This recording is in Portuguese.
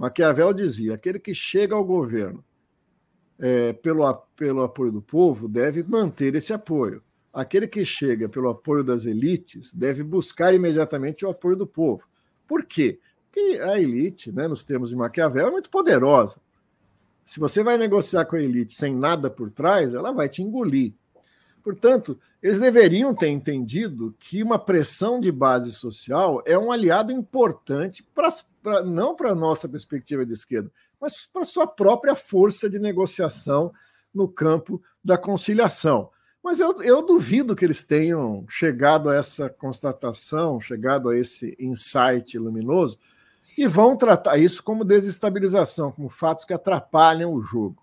Maquiavel dizia: aquele que chega ao governo é, pelo, pelo apoio do povo deve manter esse apoio. Aquele que chega pelo apoio das elites deve buscar imediatamente o apoio do povo. Por quê? Porque a elite, né, nos termos de Maquiavel, é muito poderosa. Se você vai negociar com a elite sem nada por trás, ela vai te engolir. Portanto, eles deveriam ter entendido que uma pressão de base social é um aliado importante, pra, pra não para a nossa perspectiva de esquerda, mas para sua própria força de negociação no campo da conciliação. Mas eu, eu duvido que eles tenham chegado a essa constatação, chegado a esse insight luminoso, e vão tratar isso como desestabilização, como fatos que atrapalham o jogo.